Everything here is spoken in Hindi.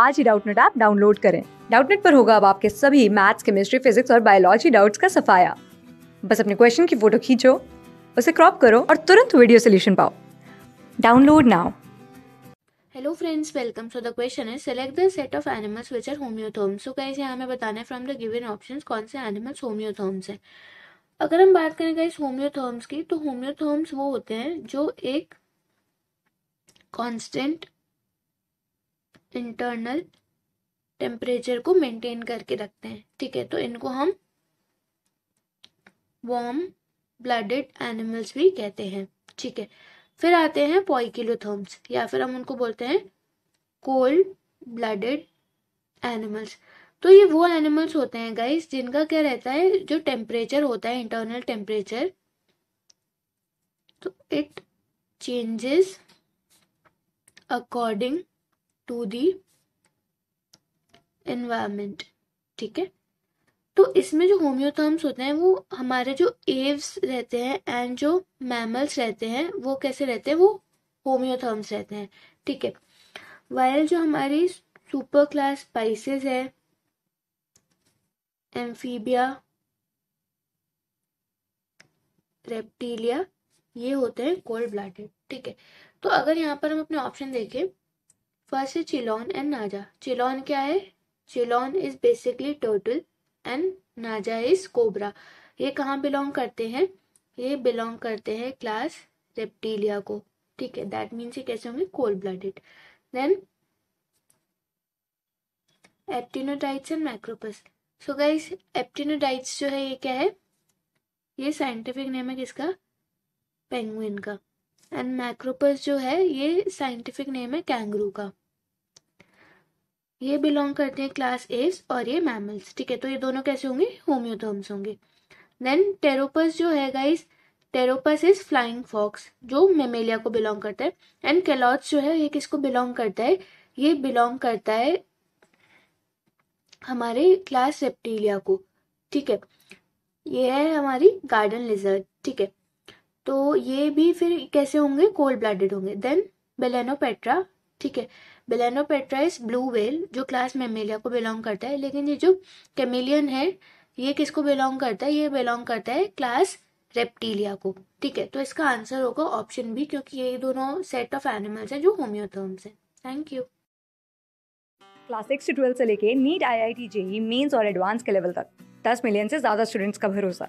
आज ही डाउटनेट ऐप डाउनलोड करें डाउटनेट पर होगा अब आपके सभी मैथ्स केमिस्ट्री फिजिक्स और बायोलॉजी डाउट्स का सफाया बस अपने क्वेश्चन की फोटो खींचो उसे क्रॉप करो और तुरंत वीडियो सोल्यूशन पाओ download now hello friends welcome so the question is select the set of animals which are homeotherms so कैसे हमें बताना है फ्रॉम द गिवन ऑप्शंस कौन से एनिमल्स होम्योथर्म्स हैं अगर हम बात करें गाइस होम्योथर्म्स की तो होम्योथर्म्स वो होते हैं जो एक कांस्टेंट इंटरनल टेम्परेचर को मेंटेन करके रखते हैं ठीक है तो इनको हम वॉर्म ब्लडेड एनिमल्स भी कहते हैं ठीक है फिर आते हैं पॉइकिलोथर्म्स या फिर हम उनको बोलते हैं कोल्ड ब्लडेड एनिमल्स तो ये वो एनिमल्स होते हैं गाइस जिनका क्या रहता है जो टेम्परेचर होता है इंटरनल टेम्परेचर तो it changes according to the environment ठीक है तो इसमें जो होम्योथर्म्स होते हैं वो हमारे जो एव्स रहते हैं एंड जो मैमल्स रहते हैं वो कैसे रहते हैं वो होम्योथर्म्स रहते हैं ठीक है वायल जो हमारी सुपर क्लास स्पाइसेस है एम्फीबिया रेप्टीलिया ये होते हैं कोल्ड ब्लडेड ठीक है तो अगर यहाँ पर हम अपने ऑप्शन देखें फर्स्ट है चिलोन एंड नाजा चिलोन क्या है Chelone is basically turtle and Naja is cobra ये कहाँ बिलोंग करते हैं ये बिलोंग करते हैं क्लास रेप्टीलिया को ठीक है दैट मीन्स ये कैसे होंगे cold blooded then Aptenodytes and Macropus so guys Aptenodytes जो है ये क्या है ये साइंटिफिक नेम है किसका पेंगुइन का एंड मैक्रोपस जो है ये साइंटिफिक नेम है कैंगरू का ये बिलोंग करते हैं क्लास एस और ये मैमल्स ठीक है तो ये दोनों कैसे होंगे होम्योथर्म्स होंगे देन टेरोपस जो है guys Pteropus is flying fox जो मेमेलिया को बिलोंग करता है एंड कैलॉट्स जो है ये किसको बिलोंग करता है ये बिलोंग करता है हमारे क्लास रेप्टीलिया को ठीक है ये है हमारी गार्डन लिजर्ड ठीक है तो ये भी फिर कैसे होंगे कोल्ड ब्लडेड होंगे देन बेलेनोपेट्रा ठीक है बेलेनोपेट्रा इज ब्लू वेल जो क्लास मेमेलिया को बिलोंग करता है लेकिन ये जो कैमिलियन है ये किसको बिलोंग करता है ये बिलोंग करता है क्लास रेप्टीलिया को ठीक है तो इसका आंसर होगा ऑप्शन बी क्योंकि ये दोनों सेट ऑफ एनिमल्स हैं जो होम्योथर्म्स हैं थैंक यू क्लास सिक्स से ट्वेल्थ से लेके NEET I I T JEE Mains और एडवांस के लेवल तक दस मिलियन से ज़्यादा स्टूडेंट्स का भरोसा